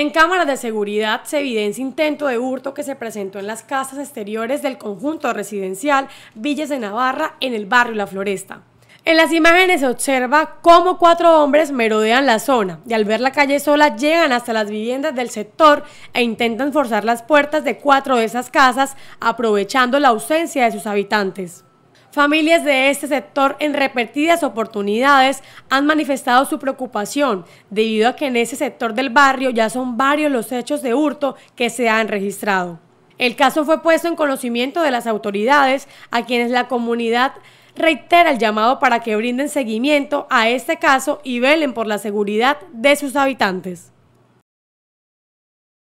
En cámaras de seguridad se evidencia intento de hurto que se presentó en las casas exteriores del conjunto residencial Villas de Navarra en el barrio La Floresta. En las imágenes se observa cómo cuatro hombres merodean la zona y al ver la calle sola llegan hasta las viviendas del sector e intentan forzar las puertas de cuatro de esas casas aprovechando la ausencia de sus habitantes. Familias de este sector en repetidas oportunidades han manifestado su preocupación debido a que en ese sector del barrio ya son varios los hechos de hurto que se han registrado. El caso fue puesto en conocimiento de las autoridades a quienes la comunidad reitera el llamado para que brinden seguimiento a este caso y velen por la seguridad de sus habitantes.